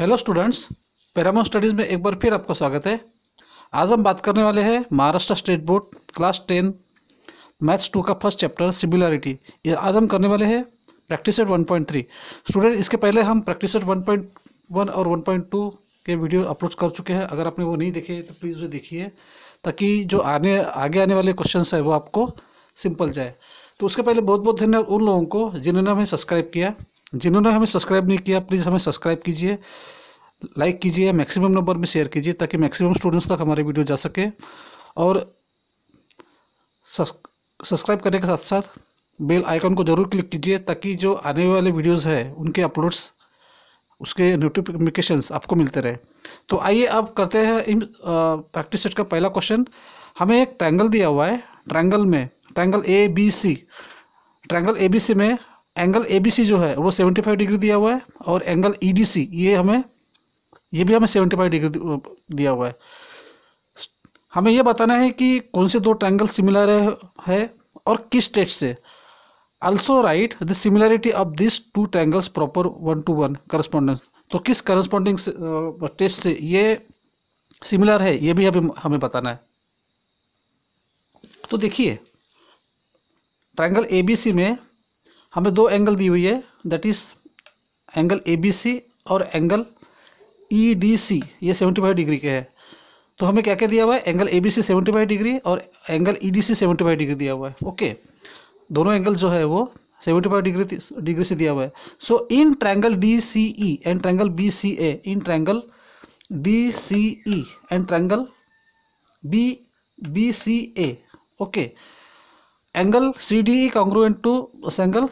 Hello students पैरामो studies में एक बार फिर आपका स्वागत है आज हम बात करने वाले हैं Maharashtra state board class ten maths two का फर्स्ट चैप्टर सिमिलरिटी ये आज हम करने वाले हैं practice set one point three student इसके पहले हम practice set one point one और वन पॉइंट टू के वीडियो अपलोड कर चुके हैं अगर आपने वो नहीं देखे तो प्लीज़ वो देखिए ताकि जो आने आगे आने वाले क्वेश्चन है वो आपको सिंपल जाए तो उसके पहले बहुत बहुत धन्यवाद उन लोगों को जिन्होंने हमें सब्सक्राइब किया जिन्होंने हमें सब्सक्राइब नहीं किया प्लीज़ हमें सब्सक्राइब कीजिए लाइक कीजिए मैक्सिमम नंबर में शेयर कीजिए ताकि मैक्सिमम स्टूडेंट्स तक हमारी वीडियो जा सके और सब्सक्राइब करने के साथ साथ बेल आइकन को ज़रूर क्लिक कीजिए ताकि जो आने वाले वीडियोस हैं उनके अपलोड्स उसके नोटिफिकेशन आपको मिलते रहे तो आइए अब करते हैं इन प्रैक्टिस सेट का पहला क्वेश्चन हमें एक ट्रैंगल दिया हुआ है ट्रैंगल में triangle A B C triangle A B C में एंगल ए जो है वो सेवेंटी फाइव डिग्री दिया हुआ है और एंगल ई डी सी ये हमें ये भी हमें सेवेंटी फाइव डिग्री दिया हुआ है हमें यह बताना है कि कौन से दो ट्रैंगल सिमिलर है और किस स्टेट से also write the similarity of this two triangles proper one to one correspondence तो किस करस्पॉन्डिंग टेस्ट से ये सिमिलर है ये भी हमें हमें बताना है तो देखिए ट्रायंगल ए बी सी में हमें दो एंगल दी हुई है that is angle A B C और एंगल ई डी सी ये सेवेंटी फाइव डिग्री के हैं तो हमें क्या क्या दिया हुआ है angle A B C seventy five degree और angle E D C seventy five degree दिया हुआ है ओके दोनों एंगल जो है वो सेवेंटी फाइव डिग्री डिग्री से दिया हुआ है so in triangle D C E and triangle B C A in triangle D C E and triangle B B C A okay angle C D E CDE to angle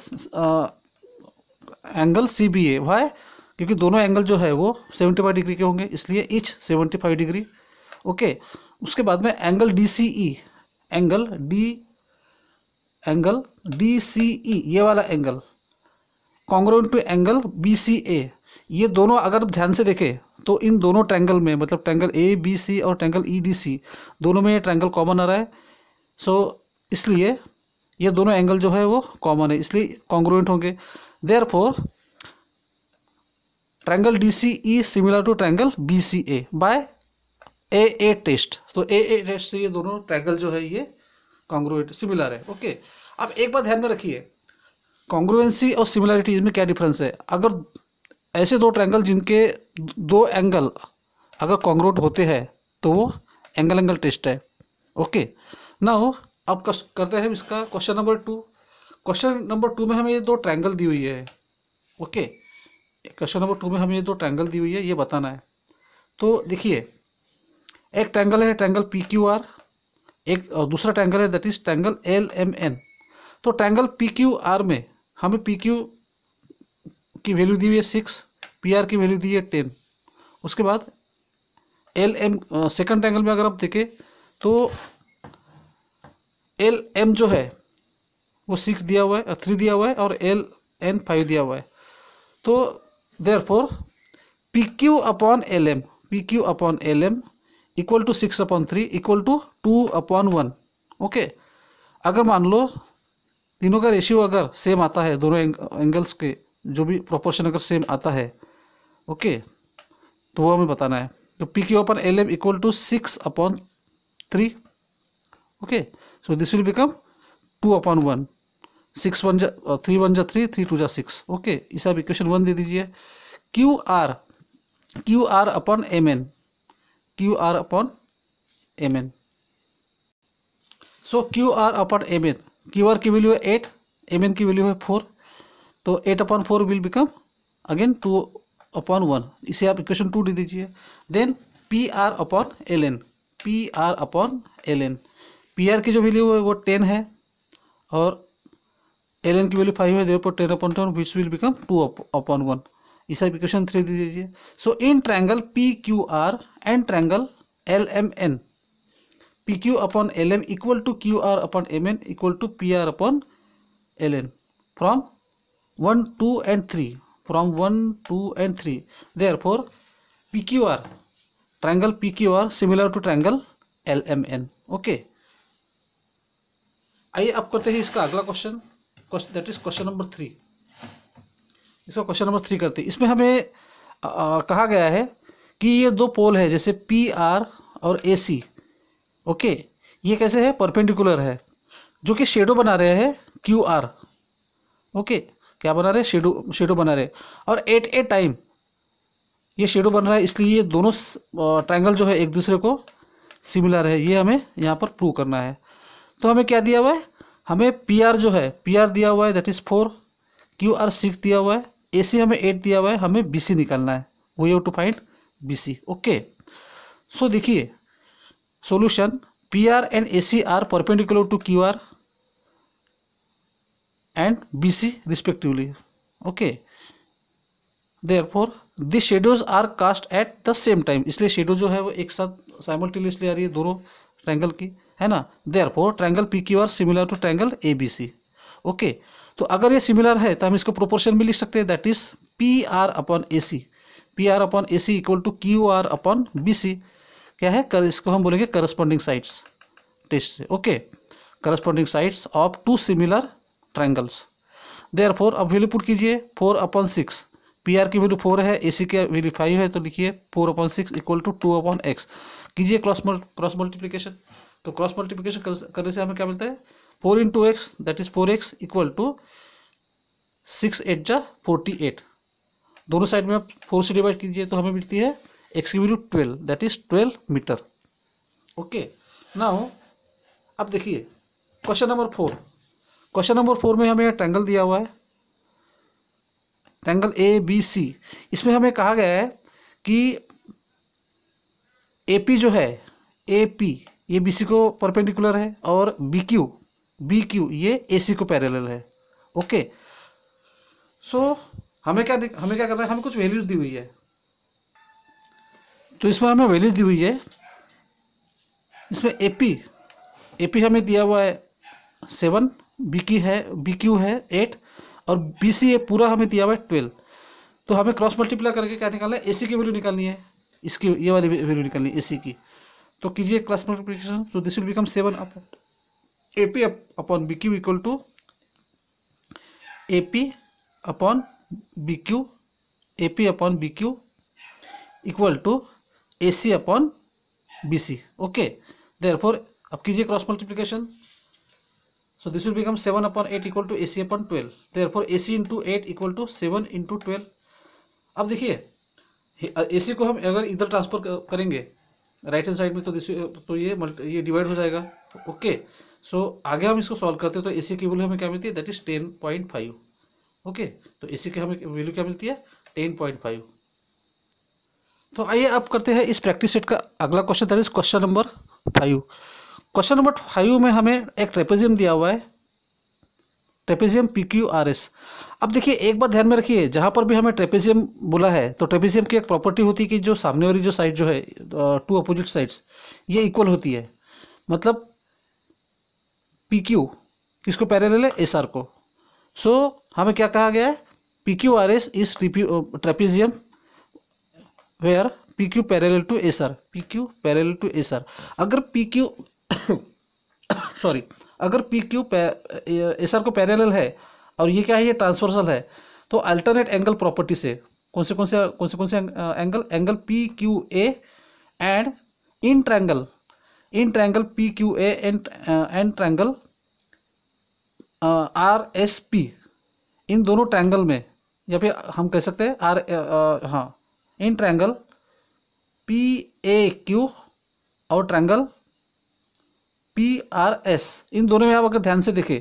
angle C B A by क्योंकि दोनों angle जो है वो seventy five degree के होंगे इसलिए each seventy five degree okay उसके बाद में angle D C E angle D angle D C E ये वाला angle congruent to angle B C A ये दोनों अगर ध्यान से देखें तो इन दोनों ट्रैंगल में मतलब ट्रैंगल ए बी सी और ट्रैंगल ई डी सी दोनों में ये ट्रैंगल कॉमन आ रहा है सो so, इसलिए ये दोनों एंगल जो है वो कॉमन है इसलिए कॉन्ग्रुएंट होंगे therefore triangle D C E similar to triangle B C A by A A test तो ए ए टेस्ट से ये दोनों ट्रैंगल जो है ये कॉन्ग्रुएंट सिमिलर है ओके okay. अब एक बात ध्यान में रखिए कॉन्ग्रुएंसी और सिमिलरिटी इसमें क्या डिफरेंस है अगर ऐसे दो ट्रैंगल जिनके दो एंगल अगर कॉन्ग्रोट होते हैं तो वो एंगल एंगल टेस्ट है ओके ना हो अब करते हैं इसका question number two question number two में हमें ये दो ट्रैंगल दी हुई है ओके क्वेश्चन नंबर टू में हमें ये दो ट्रैंगल दी हुई है ये बताना है तो देखिए एक ट्रैंगल है ट्रैंगल पी क्यू आर एक दूसरा ट्रैंगल है that is triangle L M N तो ट्रैंगल पी क्यू आर में हमें पी क्यू की वैल्यू दी हुई है सिक्स पी आर की वैल्यू दी है टेन उसके बाद एल एम सेकेंड ट्रैंगल में अगर आप देखें तो एल एम जो है वो सिक्स दिया हुआ है थ्री दिया हुआ है और एल एन फाइव दिया हुआ है तो therefore P Q upon L M P Q upon L M equal to six upon three equal to two upon one okay अगर मान लो तीनों का रेशियो अगर सेम आता है दोनों एंग, एंगल्स के जो भी प्रोपोर्शन अगर सेम आता है ओके तो वो हमें बताना है तो P Q upon L M equal to six upon three okay So this will become 2 upon 1. 6 one जा थ्री वन जा थ्री थ्री टू जा सिक्स ओके इसे आप इक्वेशन वन दे दीजिए Q R Q R upon M N Q R upon M N so Q R upon M N Q R की value है eight M N की value है four तो eight upon four will become again two upon one इसे आप equation two दे दीजिए then P R upon L N P R upon L N P R की जो वैल्यू है वो टेन है और एल की वैल्यू फाइव है therefore ten upon ten which will become two upon one इस इक्वेशन थ्री दे दीजिए so in triangle P Q R and triangle L M N P Q upon L M equal to Q R upon M N equal to P R upon L N from one two and three from one two and three therefore P Q R triangle P Q R similar to triangle L M N okay आइए अब करते हैं इसका अगला question that is question number three इसका question number three करते हैं इसमें हमें आ, कहा गया है कि ये दो पोल है जैसे पी आर और ए सी ओके ये कैसे है परपेंडिकुलर है जो कि शेडो बना रहे हैं क्यू आर ओके क्या बना रहे शेडो शेडो बना रहे और एट ए टाइम ये शेडो बन रहा है इसलिए ये दोनों ट्रायंगल जो है एक दूसरे को सिमिलर है ये हमें यहाँ पर प्रूव करना है तो हमें क्या दिया हुआ है हमें पी आर जो है पी आर दिया हुआ है that is four Q R six दिया हुआ है ए सी हमें एट दिया हुआ है हमें बी सी निकालना है we have to find B C okay so देखिए solution P R and A C are perpendicular to Q R C respectively okay Okay. For the shadows are cast at the same time इसलिए shadow जो है वो एक साथ simultaneously आ रही है दोनों ट्रैंगल की है ना therefore triangle P Q R similar to triangle A B C okay तो अगर ये सिमिलर है तो हम इसको प्रोपोर्शन भी लिख सकते हैं that is P R upon A C P R upon A C equal to Q R upon B C क्या है कर, इसको हम बोलेंगे करस्पॉन्डिंग साइड्स टेस्ट से okay corresponding sides of two similar triangles therefore अब value put कीजिए four upon six P R की वैल्यू फोर है ए सी की वैल्यू फाइव है तो लिखिए four upon six equal to two upon x कीजिए क्रॉस क्रॉस मल्टीप्लीकेशन तो क्रॉस मल्टीप्लीकेशन करने से हमें क्या मिलता है four into X that is four X equal to six eight जा फोर्टी एट दोनों साइड में आप फोर से डिवाइड कीजिए तो हमें मिलती है एक्स की value twelve that is twelve metre okay now अब देखिए question number four question number four में हमें ट्रैंगल दिया हुआ है ट्रैंगल ए बी सी इसमें हमें कहा गया है कि ए पी जो है ए पी ये बी सी को परपेंडिकुलर है और बी क्यू बी क्यू ये ए सी को पैरेलल है ओके सो so, हमें क्या हमें क्या करना है हमें कुछ वैल्यूज दी हुई है तो इसमें हमें वैल्यूज दी हुई है इसमें ए पी ए पी हमें दिया हुआ है सेवन बी की है बी क्यू है एट और बी सी पूरा हमें दिया हुआ है ट्वेल्व तो हमें क्रॉस मल्टीप्लाई करके क्या निकालना है ए सी की वैल्यू निकालनी है इसकी ये वाली वैल्यू निकालनी ए सी की तो कीजिए क्लास मल्टीप्लीकेशन तो this will become seven upon A P upon B Q equal to A P upon B Q A P upon B Q equal to A C upon B C okay therefore अब कीजिए cross multiplication so this become seven upon eight equal to A C upon twelve therefore A C into eight equal to seven into twelve अब देखिए ए सी uh, को हम अगर इधर transfer करेंगे right hand side में तो दिस तो ये ये डिवाइड हो जाएगा ओके सो आगे हम इसको सॉल्व करते हैं तो ए सी की वैल्यू हमें क्या मिलती है that is ten point five okay तो ए सी की हमें वैल्यू क्या मिलती है टेन पॉइंट फाइव तो आइए अब करते हैं इस प्रैक्टिस सेट का अगला question that is question number five question number five में हमें एक ट्रेपेजियम दिया हुआ है trapezium P Q R S अब देखिए एक बात ध्यान में रखिए जहाँ पर भी हमें ट्रेपेजियम बोला है तो ट्रेपेजियम की एक प्रॉपर्टी होती है कि जो सामने वाली जो साइड जो है टू अपोजिट साइड्स ये इक्वल होती है मतलब पी क्यू किसको पैरेलल है एस आर को सो so, हमें क्या कहा गया है P Q R S is trapezium where P Q parallel to S R P Q parallel to S R अगर पी क्यू सॉरी अगर पी क्यू एस आर को पैरेलल है और ये क्या है ये ट्रांसवर्सल है तो अल्टरनेट एंगल प्रॉपर्टी से कौन से कौन से कौन से कौन से angle angle P Q A and in triangle in triangle P Q A and and triangle R S P इन दोनों ट्रैंगल में या फिर हम कह सकते हैं आर हाँ इन ट्रैंगल पी ए क्यू और ट्रैंगल पी आर एस इन दोनों में आप अगर ध्यान से देखें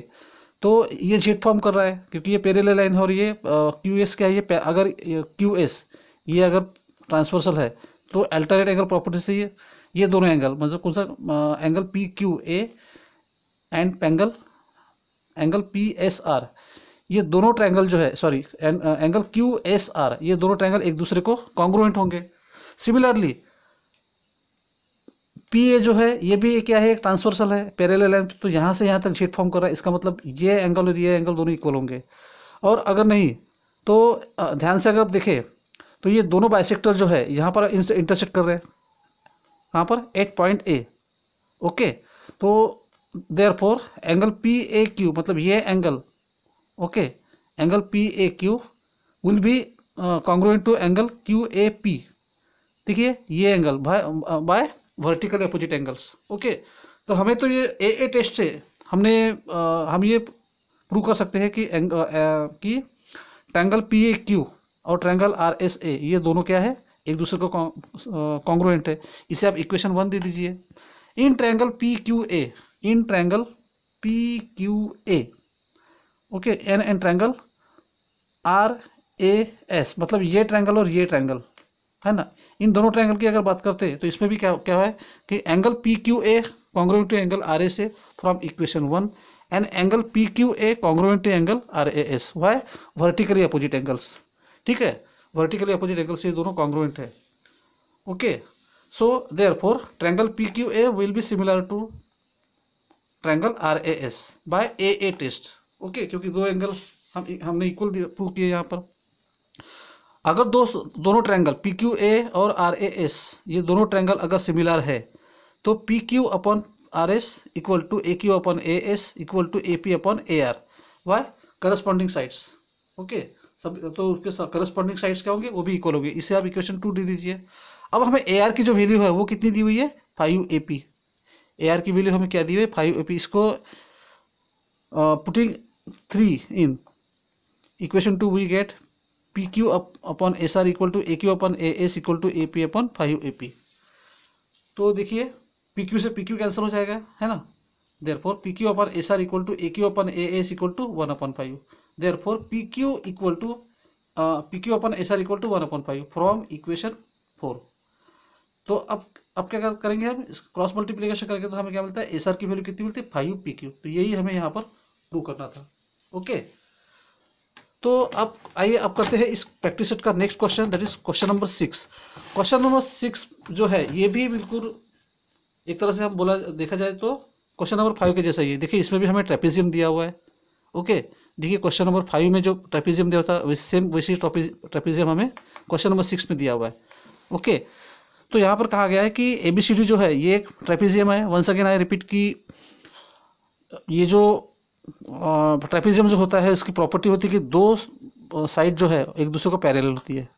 तो ये जेड फॉर्म कर रहा है क्योंकि ये पेरेले लाइन है और ये क्यू एस क्या है ये अगर क्यू एस ये अगर ट्रांसवर्सल है तो अल्टरनेट एंगल प्रॉपर्टी से ये ये दोनों एंगल मतलब कौन सा angle P Q A and angle angle P S R ये दोनों ट्रायंगल जो है sorry angle Q S R ये दोनों ट्रायंगल एक दूसरे को कॉन्ग्रोवेंट होंगे सिमिलरली पी ए जो है ये भी क्या है एक ट्रांसवर्सल है पैरेलल लाइन तो यहाँ से यहाँ तक छीट फॉर्म कर रहा है इसका मतलब ये एंगल और ये एंगल दोनों इक्वल होंगे और अगर नहीं तो ध्यान से अगर आप देखें तो ये दोनों बाइसेक्टर जो है यहाँ पर इनसे इंटरसेक्ट कर रहे हैं कहाँ पर एट पॉइंट ए ओके तो therefore angle P A Q मतलब ये angle okay angle P A Q will be congruent to angle Q A P देखिए ये angle by by vertical opposite angles okay तो हमें तो ये ए A test से हमने आ, हम ये प्रूव कर सकते हैं कि एंग कि ट्रैंगल पी ए क्यू और ट्रैंगल आर एस ए ये दोनों क्या है एक दूसरे को कॉन्ग्रोएंट है इसे आप इक्वेशन वन दे दीजिए in triangle P Q A in triangle P Q A okay and and triangle R A S मतलब ये ट्रैंगल और ये ट्रैंगल है ना इन दोनों ट्रायंगल की अगर बात करते हैं तो इसमें भी क्या क्या है कि angle P Q A congruent angle R A से from equation one and angle P Q A congruent angle R A S by vertically opposite angles ठीक है वर्टिकली अपोजिट एंगल्स ये दोनों कॉन्ग्रोवेंट है okay so therefore triangle P Q A will be similar to triangle R A S by A A test okay क्योंकि दो angle हम हमने equal prove किए यहाँ पर अगर दो दोनों ट्रैंगल पी क्यू ए और आर ए एस ये दोनों ट्रैंगल अगर सिमिलर है तो P Q upon R S equal to A Q upon A S equal to A P upon A R by corresponding sides okay सब तो उसके corresponding sides क्या होंगे वो भी इक्वल होंगे इसे आप इक्वेशन टू दे दीजिए अब हमें ए आर की जो वैल्यू है वो कितनी दी हुई है five A P A R की वैल्यू हमें क्या दी हुई है फाइव ए पी इसको putting three in equation two we get P Q upon S R equal to A Q upon A S equal to A P upon five A P तो देखिए P Q से P Q cancel हो जाएगा है ना therefore P Q upon S R equal to A Q upon A S equal to one upon five therefore P Q equal to P Q upon S R equal to one upon five from equation four तो अब अब क्या करेंगे हम cross multiplication करेंगे तो हमें क्या मिलता है एस आर की वैल्यू कितनी मिलती है फाइव पी क्यू तो यही हमें यहाँ पर प्रूव करना था ओके तो अब आइए अब करते हैं इस प्रैक्टिस सेट का next question that is question number six question number six जो है ये भी बिल्कुल एक तरह से हम बोला देखा जाए तो क्वेश्चन नंबर फाइव के जैसा ही देखिए इसमें भी हमें ट्रेपिजियम दिया हुआ है ओके देखिए क्वेश्चन नंबर फाइव में जो ट्रेपिजियम दिया होता है वैसे सेम वैसे ही ट्रेपिजियम हमें क्वेश्चन नंबर सिक्स में दिया हुआ है ओके तो यहाँ पर कहा गया है कि ए बी सी डी जो है ये एक ट्रेपिजियम है वंस अगेन आई रिपीट की ये जो ट्रेपिज्म जो होता है उसकी प्रॉपर्टी होती है कि दो साइड जो है एक दूसरे को पैरेलल होती है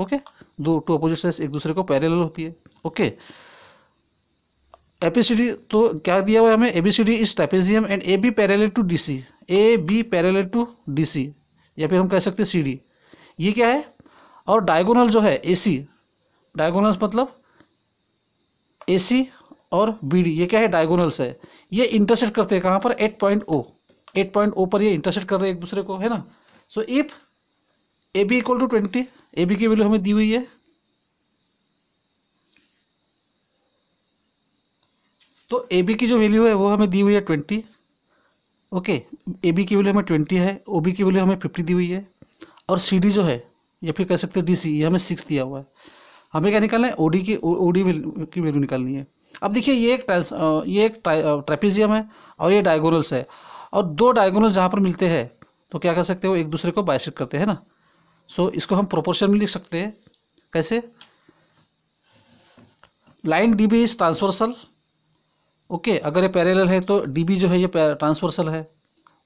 ओके दो टू अपोजिट साइड एक दूसरे को पैरेलल होती है ओके एपीसीडी तो क्या दिया हुआ है हमें ABCD is trapezium and A B parallel to D C A B parallel to D C या फिर हम कह सकते हैं सी डी ये क्या है और डायगोनल जो है ए सी डायगोनल्स मतलब ए सी और बी डी ये क्या है डायगोनल्स है ये इंटरसेक्ट करते हैं कहाँ पर at point O at point O पर ये इंटरसेट कर रहे हैं एक दूसरे को है ना so if A B equal to twenty A B की वैल्यू हमें दी हुई है तो ए बी की जो वैल्यू है वो हमें दी हुई है ट्वेंटी ओके ए बी की वैल्यू हमें ट्वेंटी है ओ बी की वैल्यू हमें फिफ्टी दी हुई है और सी डी जो है या फिर कह सकते हैं डी सी ये हमें सिक्स दिया हुआ है हमें क्या निकालना है ओ डी की ओ डी की वैल्यू निकालनी है अब देखिए ये एक ये एक ट्रेपिजियम है और ये डायगोरल्स है और दो डायगोनल जहाँ पर मिलते हैं तो क्या कर सकते हो एक दूसरे को बायसेक करते हैं ना सो so, इसको हम प्रोपोर्शन में लिख सकते हैं कैसे line D B is transversal okay अगर ये पैरेलल है तो डी बी जो है ये ट्रांसवर्सल है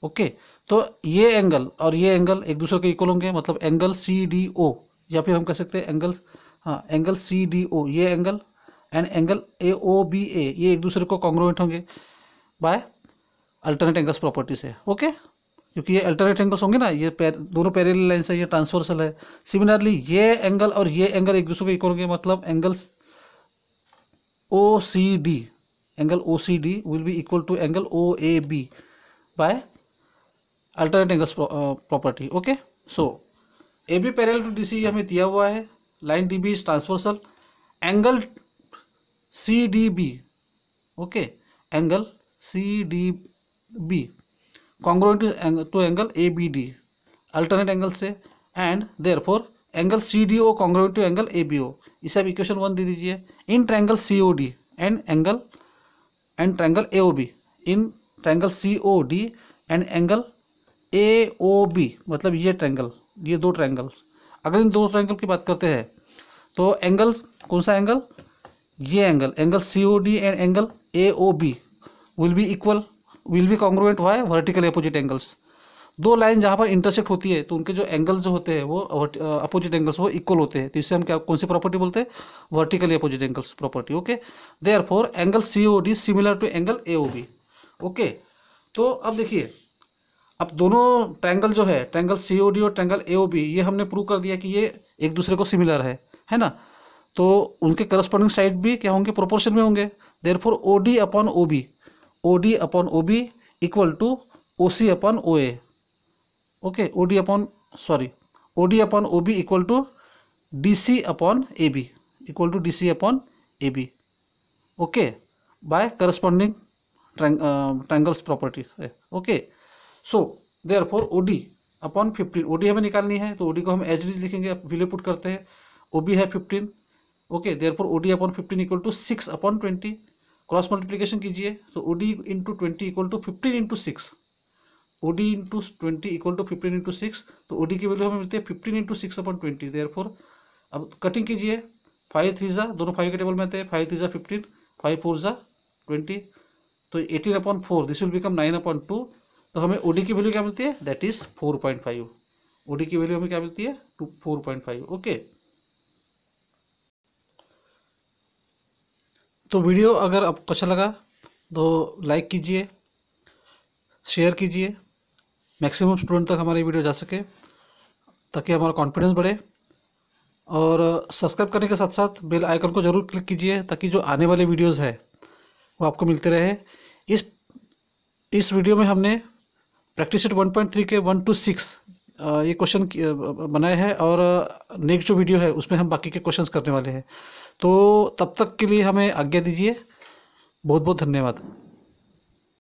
ओके okay, तो ये एंगल और ये एंगल एक दूसरे के इक्वल होंगे मतलब एंगल सी डी ओ या फिर हम कह सकते हैं एंगल हाँ एंगल सी डी ओ ये angle and angle A O B A ये एक दूसरे को कॉन्ग्रोवेंट होंगे बाय अल्टरनेट एंगल्स प्रॉपर्टी से ओके क्योंकि ये अल्टरनेट एंगल्स होंगे ना ये पैर, दोनों पैरेलल लाइन है ये ट्रांसवर्सल है सिमिलरली ये एंगल और ये एंगल एक दूसरे को इक्वल होंगे मतलब angles O C D angle O C D will be equal to angle O A B by alternate angles property okay so A B parallel to D C हमें दिया हुआ है line D B is transversal angle C D B okay angle C D B congruent to angle A B D alternate angle से and therefore angle C D O congruent to angle A B O इसे आप equation one दे दीजिए in triangle C O D and angle and triangle A O B in triangle C O D and angle A O B मतलब ये triangle ये दो triangle अगर इन दो ट्रैंगल की बात करते हैं तो एंगल कौन सा एंगल ये angle angle C O D and angle A O B will be equal will be हुआ वाई वर्टिकल अपोजिट एंगल्स दो लाइन जहाँ पर इंटरसेक्ट होती है तो उनके जो एंगल जो होते हैं वो अपोजिट एंगल्स वो इक्वल होते हैं तो इससे हम क्या कौन सी प्रॉपर्टी बोलते हैं vertically opposite angles property okay therefore angle C O D similar to angle A O B okay तो अब देखिए अब दोनों ट्रैंगल जो है ट्रैंगल सी ओ डी और ट्रैंगल ए ओ बी ये हमने प्रूव कर दिया कि ये एक दूसरे को सिमिलर है है ना तो उनके करस्पॉन्डिंग साइड भी क्या होंगे प्रोपोर्शन में होंगे therefore O D upon O B O D upon O B equal to O C upon O A okay O D upon sorry O D upon O B equal to D C upon A B equal to D C upon A B okay by corresponding triangles property है okay so therefore O D upon fifteen O D हमें निकालनी है तो O D को हम H D लिखेंगे विले put करते हैं ओ बी है fifteen okay therefore O D upon fifteen equal to six upon twenty cross multiplication कीजिए तो O D into twenty equal to fifteen into six O D into twenty equal to fifteen into six तो O D की value हमें मिलती है fifteen into six upon twenty therefore अब cutting कीजिए five three ज़ा दोनों five के टेबल में आते हैं फाइव थ्री ज़ा फिफ्टीन फाइव फोर ज़ा ट्वेंटी तो eighteen upon four this will become nine upon two तो हमें ओ डी की वैल्यू क्या मिलती है that is four point five O D की वैल्यू हमें क्या मिलती है to four point five okay तो वीडियो अगर आपको अच्छा लगा तो लाइक कीजिए शेयर कीजिए मैक्सिमम स्टूडेंट तक हमारी वीडियो जा सके ताकि हमारा कॉन्फिडेंस बढ़े और सब्सक्राइब करने के साथ साथ बेल आइकन को ज़रूर क्लिक कीजिए ताकि जो आने वाले वीडियोस है वो आपको मिलते रहे इस इस वीडियो में हमने प्रैक्टिस सेट 1.3 के 1 टू 6 ये क्वेश्चन बनाए हैं और नेक्स्ट जो वीडियो है उसमें हम बाकी के क्वेश्चंस करने वाले हैं तो तब तक के लिए हमें आज्ञा दीजिए बहुत बहुत धन्यवाद